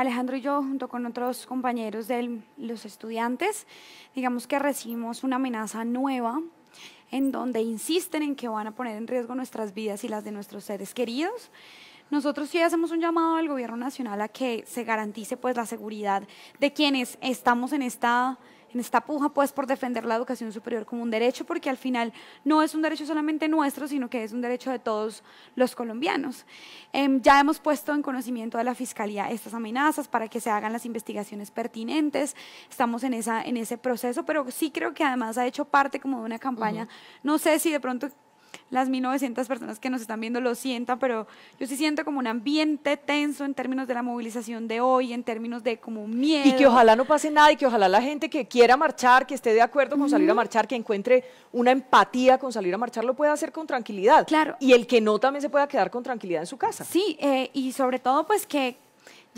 Alejandro y yo, junto con otros compañeros de los estudiantes, digamos que recibimos una amenaza nueva en donde insisten en que van a poner en riesgo nuestras vidas y las de nuestros seres queridos. Nosotros sí hacemos un llamado al gobierno nacional a que se garantice pues la seguridad de quienes estamos en esta en esta puja pues por defender la educación superior como un derecho, porque al final no es un derecho solamente nuestro, sino que es un derecho de todos los colombianos. Em, ya hemos puesto en conocimiento de la Fiscalía estas amenazas para que se hagan las investigaciones pertinentes, estamos en, esa, en ese proceso, pero sí creo que además ha hecho parte como de una campaña, no sé si de pronto las 1.900 personas que nos están viendo lo sientan, pero yo sí siento como un ambiente tenso en términos de la movilización de hoy, en términos de como miedo. Y que ojalá no pase nada y que ojalá la gente que quiera marchar, que esté de acuerdo con salir a marchar, que encuentre una empatía con salir a marchar, lo pueda hacer con tranquilidad. Claro. Y el que no también se pueda quedar con tranquilidad en su casa. Sí, eh, y sobre todo pues que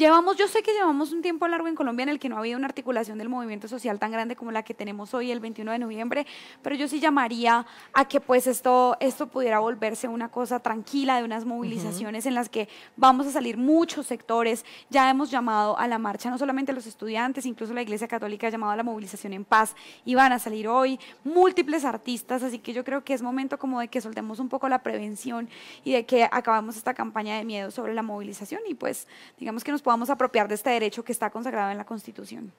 Llevamos, yo sé que llevamos un tiempo largo en Colombia en el que no ha habido una articulación del movimiento social tan grande como la que tenemos hoy, el 21 de noviembre, pero yo sí llamaría a que pues esto, esto pudiera volverse una cosa tranquila, de unas movilizaciones en las que vamos a salir muchos sectores. Ya hemos llamado a la marcha no solamente los estudiantes, incluso la Iglesia Católica ha llamado a la movilización en paz y van a salir hoy múltiples artistas, así que yo creo que es momento como de que soltemos un poco la prevención y de que acabamos esta campaña de miedo sobre la movilización y pues digamos que nos podemos vamos a apropiar de este derecho que está consagrado en la Constitución.